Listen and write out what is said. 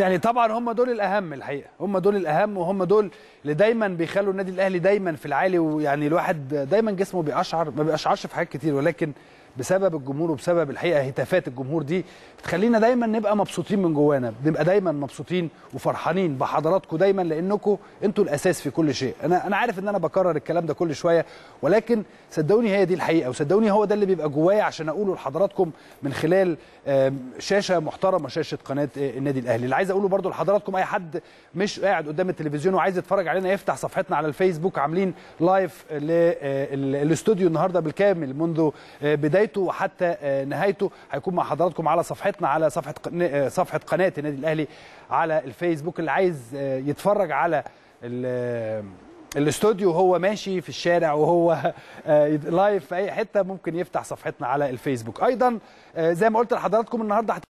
يعني طبعا هم دول الاهم الحقيقه هم دول الاهم وهم دول اللي دايما بيخلوا النادي الاهلي دايما في العالي ويعني الواحد دايما جسمه بيقشعر ما بيقشعرش في حاجات كتير ولكن بسبب الجمهور وبسبب الحقيقه هتافات الجمهور دي بتخلينا دايما نبقى مبسوطين من جوانا بنبقى دايما مبسوطين وفرحانين بحضراتكم دايما لانكم انتوا الاساس في كل شيء انا انا عارف ان انا بكرر الكلام ده كل شويه ولكن صدقوني هي دي الحقيقه وصدقوني هو ده اللي بيبقى جوايا عشان اقوله لحضراتكم من خلال شاشه محترمه شاشه قناه آه، النادي الاهلي اللي عايز اقوله برده لحضراتكم اي حد مش قاعد قدام التلفزيون وعايز يتفرج علينا يفتح صفحتنا على الفيسبوك عاملين لايف للاستوديو آه، النهارده بالكامل منذ آه، بدايه بدايته وحتى آه، نهايته هيكون مع حضراتكم على صفحتنا على صفحه آه، صفحه قناه النادي الاهلي على الفيسبوك اللي عايز آه، يتفرج على الاستوديو وهو ماشي في الشارع وهو لايف في اي حته ممكن يفتح صفحتنا على الفيسبوك ايضا زي ما قلت لحضراتكم النهارده